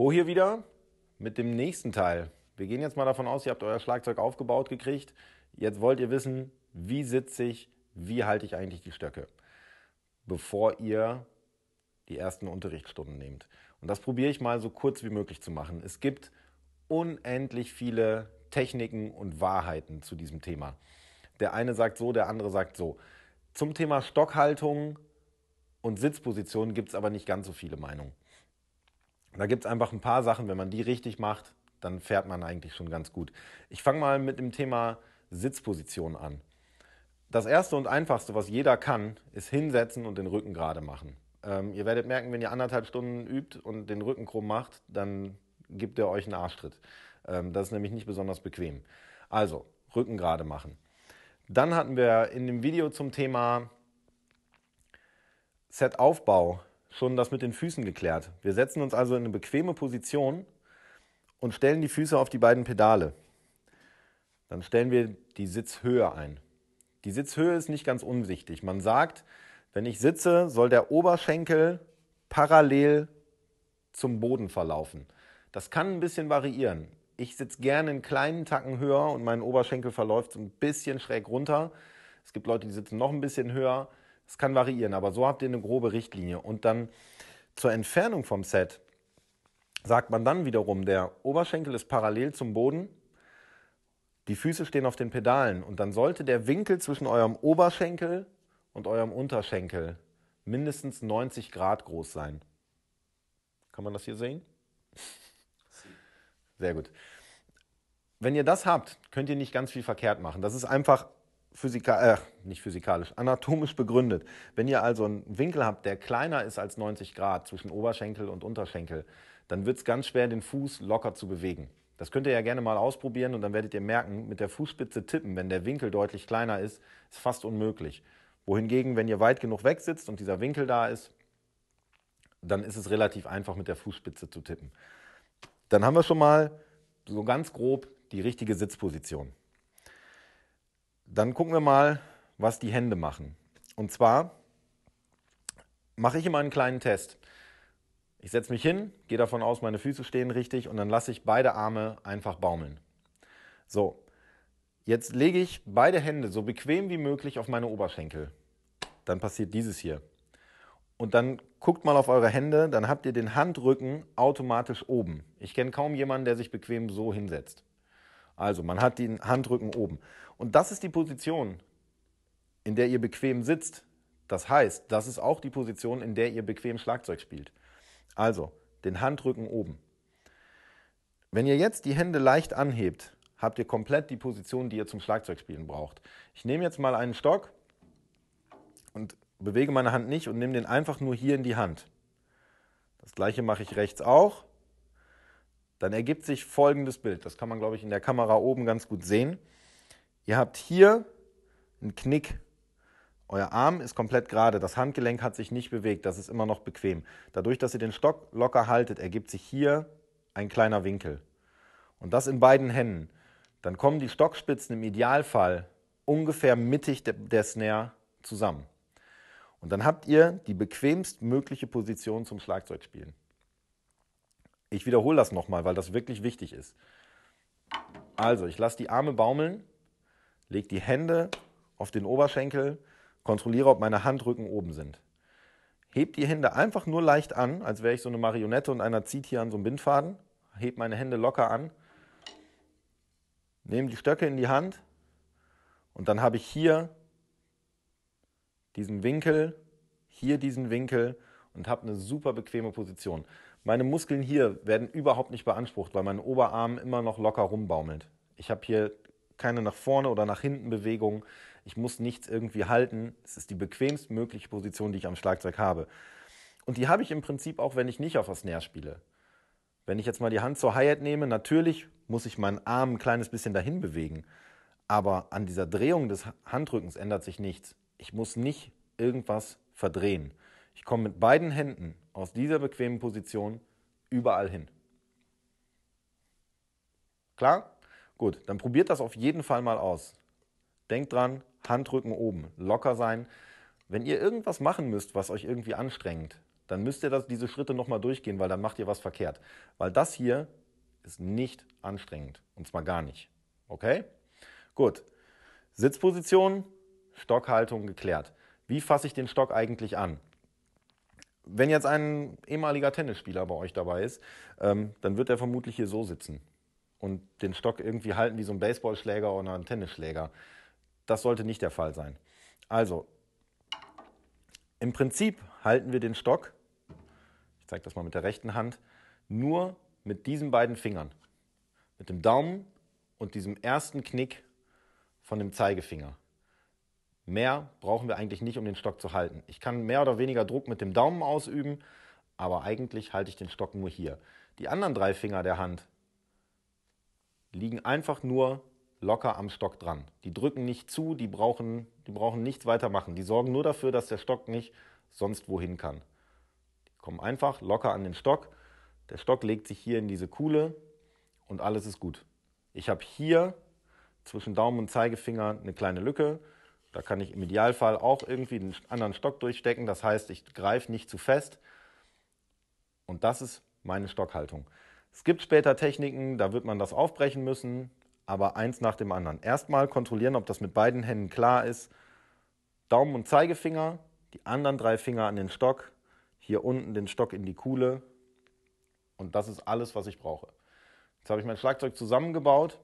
Bo hier wieder mit dem nächsten Teil. Wir gehen jetzt mal davon aus, ihr habt euer Schlagzeug aufgebaut gekriegt. Jetzt wollt ihr wissen, wie sitze ich, wie halte ich eigentlich die Stöcke, bevor ihr die ersten Unterrichtsstunden nehmt. Und das probiere ich mal so kurz wie möglich zu machen. Es gibt unendlich viele Techniken und Wahrheiten zu diesem Thema. Der eine sagt so, der andere sagt so. Zum Thema Stockhaltung und Sitzposition gibt es aber nicht ganz so viele Meinungen. Da gibt es einfach ein paar Sachen, wenn man die richtig macht, dann fährt man eigentlich schon ganz gut. Ich fange mal mit dem Thema Sitzposition an. Das erste und einfachste, was jeder kann, ist hinsetzen und den Rücken gerade machen. Ähm, ihr werdet merken, wenn ihr anderthalb Stunden übt und den Rücken krumm macht, dann gibt er euch einen Arschtritt. Ähm, das ist nämlich nicht besonders bequem. Also, Rücken gerade machen. Dann hatten wir in dem Video zum Thema Set-Aufbau schon das mit den Füßen geklärt. Wir setzen uns also in eine bequeme Position und stellen die Füße auf die beiden Pedale. Dann stellen wir die Sitzhöhe ein. Die Sitzhöhe ist nicht ganz unwichtig. Man sagt, wenn ich sitze, soll der Oberschenkel parallel zum Boden verlaufen. Das kann ein bisschen variieren. Ich sitze gerne in kleinen Tacken höher und mein Oberschenkel verläuft so ein bisschen schräg runter. Es gibt Leute, die sitzen noch ein bisschen höher. Es kann variieren, aber so habt ihr eine grobe Richtlinie. Und dann zur Entfernung vom Set sagt man dann wiederum, der Oberschenkel ist parallel zum Boden, die Füße stehen auf den Pedalen und dann sollte der Winkel zwischen eurem Oberschenkel und eurem Unterschenkel mindestens 90 Grad groß sein. Kann man das hier sehen? Sehr gut. Wenn ihr das habt, könnt ihr nicht ganz viel verkehrt machen. Das ist einfach physikal, äh, nicht physikalisch, anatomisch begründet. Wenn ihr also einen Winkel habt, der kleiner ist als 90 Grad zwischen Oberschenkel und Unterschenkel, dann wird es ganz schwer, den Fuß locker zu bewegen. Das könnt ihr ja gerne mal ausprobieren und dann werdet ihr merken, mit der Fußspitze tippen, wenn der Winkel deutlich kleiner ist, ist fast unmöglich. Wohingegen, wenn ihr weit genug weg sitzt und dieser Winkel da ist, dann ist es relativ einfach, mit der Fußspitze zu tippen. Dann haben wir schon mal so ganz grob die richtige Sitzposition. Dann gucken wir mal, was die Hände machen. Und zwar mache ich immer einen kleinen Test. Ich setze mich hin, gehe davon aus, meine Füße stehen richtig und dann lasse ich beide Arme einfach baumeln. So, jetzt lege ich beide Hände so bequem wie möglich auf meine Oberschenkel. Dann passiert dieses hier. Und dann guckt mal auf eure Hände, dann habt ihr den Handrücken automatisch oben. Ich kenne kaum jemanden, der sich bequem so hinsetzt. Also man hat den Handrücken oben. Und das ist die Position, in der ihr bequem sitzt. Das heißt, das ist auch die Position, in der ihr bequem Schlagzeug spielt. Also den Handrücken oben. Wenn ihr jetzt die Hände leicht anhebt, habt ihr komplett die Position, die ihr zum Schlagzeugspielen braucht. Ich nehme jetzt mal einen Stock und bewege meine Hand nicht und nehme den einfach nur hier in die Hand. Das gleiche mache ich rechts auch dann ergibt sich folgendes Bild. Das kann man, glaube ich, in der Kamera oben ganz gut sehen. Ihr habt hier einen Knick. Euer Arm ist komplett gerade, das Handgelenk hat sich nicht bewegt, das ist immer noch bequem. Dadurch, dass ihr den Stock locker haltet, ergibt sich hier ein kleiner Winkel. Und das in beiden Händen. Dann kommen die Stockspitzen im Idealfall ungefähr mittig der Snare zusammen. Und dann habt ihr die bequemst mögliche Position zum Schlagzeugspielen. Ich wiederhole das nochmal, weil das wirklich wichtig ist. Also, ich lasse die Arme baumeln, lege die Hände auf den Oberschenkel, kontrolliere, ob meine Handrücken oben sind. Heb die Hände einfach nur leicht an, als wäre ich so eine Marionette und einer zieht hier an so einem Bindfaden. Heb meine Hände locker an, nehme die Stöcke in die Hand und dann habe ich hier diesen Winkel, hier diesen Winkel und habe eine super bequeme Position. Meine Muskeln hier werden überhaupt nicht beansprucht, weil mein Oberarm immer noch locker rumbaumelt. Ich habe hier keine nach vorne oder nach hinten Bewegung. Ich muss nichts irgendwie halten. Es ist die bequemst mögliche Position, die ich am Schlagzeug habe. Und die habe ich im Prinzip auch, wenn ich nicht auf das Snare spiele. Wenn ich jetzt mal die Hand zur Hi-Hat nehme, natürlich muss ich meinen Arm ein kleines bisschen dahin bewegen. Aber an dieser Drehung des Handrückens ändert sich nichts. Ich muss nicht irgendwas verdrehen. Ich komme mit beiden Händen aus dieser bequemen Position überall hin. Klar? Gut, dann probiert das auf jeden Fall mal aus. Denkt dran, Handrücken oben, locker sein. Wenn ihr irgendwas machen müsst, was euch irgendwie anstrengt, dann müsst ihr das, diese Schritte nochmal durchgehen, weil dann macht ihr was verkehrt. Weil das hier ist nicht anstrengend. Und zwar gar nicht. Okay? Gut. Sitzposition, Stockhaltung geklärt. Wie fasse ich den Stock eigentlich an? wenn jetzt ein ehemaliger Tennisspieler bei euch dabei ist, ähm, dann wird er vermutlich hier so sitzen und den Stock irgendwie halten wie so ein Baseballschläger oder ein Tennisschläger. Das sollte nicht der Fall sein. Also, im Prinzip halten wir den Stock, ich zeige das mal mit der rechten Hand, nur mit diesen beiden Fingern. Mit dem Daumen und diesem ersten Knick von dem Zeigefinger. Mehr brauchen wir eigentlich nicht, um den Stock zu halten. Ich kann mehr oder weniger Druck mit dem Daumen ausüben, aber eigentlich halte ich den Stock nur hier. Die anderen drei Finger der Hand liegen einfach nur locker am Stock dran. Die drücken nicht zu, die brauchen, die brauchen nichts weiter machen. Die sorgen nur dafür, dass der Stock nicht sonst wohin kann. Die kommen einfach locker an den Stock. Der Stock legt sich hier in diese Kuhle und alles ist gut. Ich habe hier zwischen Daumen und Zeigefinger eine kleine Lücke. Da kann ich im Idealfall auch irgendwie einen anderen Stock durchstecken. Das heißt, ich greife nicht zu fest. Und das ist meine Stockhaltung. Es gibt später Techniken, da wird man das aufbrechen müssen, aber eins nach dem anderen. Erstmal kontrollieren, ob das mit beiden Händen klar ist. Daumen und Zeigefinger, die anderen drei Finger an den Stock, hier unten den Stock in die Kuhle. Und das ist alles, was ich brauche. Jetzt habe ich mein Schlagzeug zusammengebaut.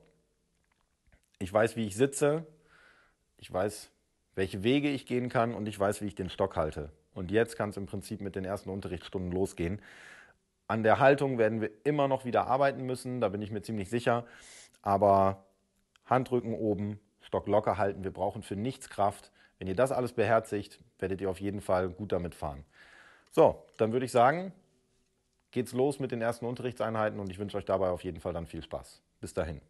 Ich weiß, wie ich sitze. Ich weiß, welche Wege ich gehen kann und ich weiß, wie ich den Stock halte. Und jetzt kann es im Prinzip mit den ersten Unterrichtsstunden losgehen. An der Haltung werden wir immer noch wieder arbeiten müssen, da bin ich mir ziemlich sicher. Aber Handrücken oben, Stock locker halten, wir brauchen für nichts Kraft. Wenn ihr das alles beherzigt, werdet ihr auf jeden Fall gut damit fahren. So, dann würde ich sagen, geht's los mit den ersten Unterrichtseinheiten und ich wünsche euch dabei auf jeden Fall dann viel Spaß. Bis dahin.